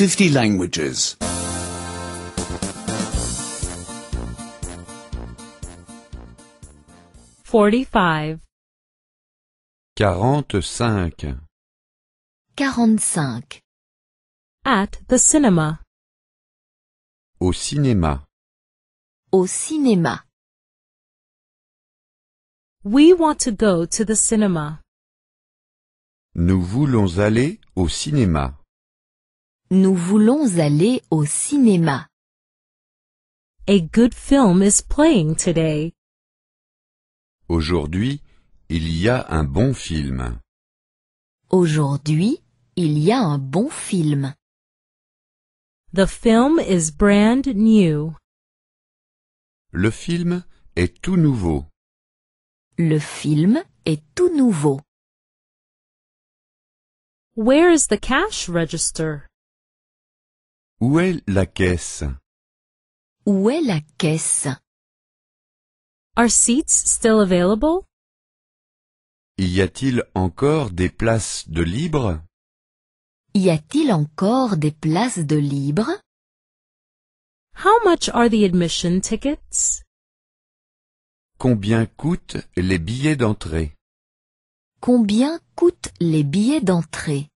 50 languages. 45. 45. At the cinema. Au cinéma. Au cinéma. We want to go to the cinema. Nous voulons aller au cinéma. Nous voulons aller au cinéma. A good film is playing today. Aujourd'hui, il y a un bon film. Aujourd'hui, il y a un bon film. The film is brand new. Le film est tout nouveau. Le film est tout nouveau. Where is the cash register? Où est la caisse? Où est la caisse? Are seats still available? Y a-t-il encore des places de libre? Y a-t-il encore des places de libre? How much are the admission tickets? Combien coûtent les billets d'entrée? Combien coûtent les billets d'entrée?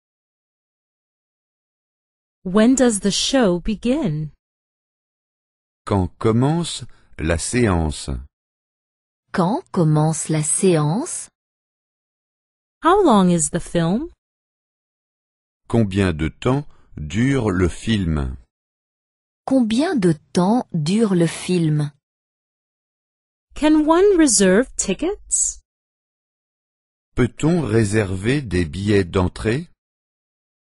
When does the show begin? Quand commence la séance? Quand commence la séance? How long is the film? Combien de temps dure le film? Combien de temps dure le film? Can one reserve tickets? Peut-on réserver des billets d'entrée?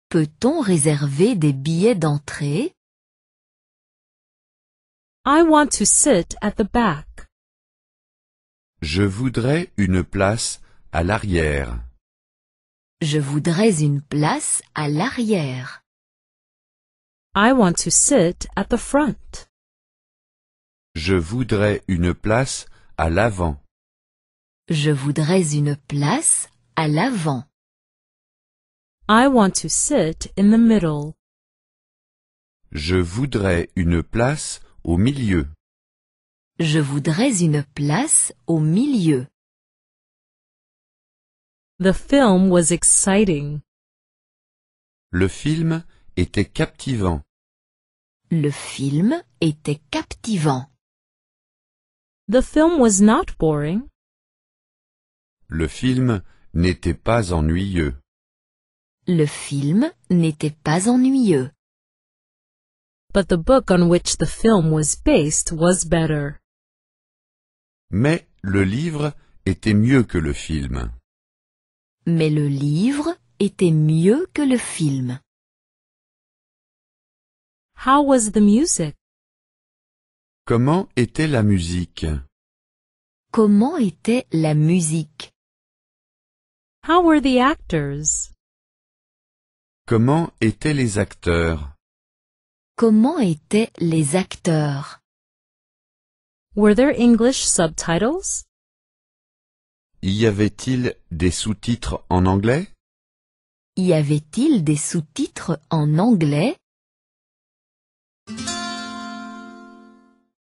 Peut-on réserver des billets d'entrée? I want to sit at the back. Je voudrais une place à l'arrière. Je voudrais une place à l'arrière. I want to sit at the front. Je voudrais une place à l'avant. Je voudrais une place à l'avant. I want to sit in the middle. Je voudrais une place au milieu. Je voudrais une place au milieu. The film was exciting. Le film était captivant. Le film était captivant. The film was not boring. Le film n'était pas ennuyeux. Le film n'était pas ennuyeux. But the book on which the film was based was better. Mais le livre était mieux que le film. Mais le livre était mieux que le film. How was the music? Comment était la musique? Comment était la musique? How were the actors? Comment étaient les acteurs Comment étaient les acteurs Were there English subtitles Y avait-il des sous-titres en anglais Y avait-il des sous-titres en anglais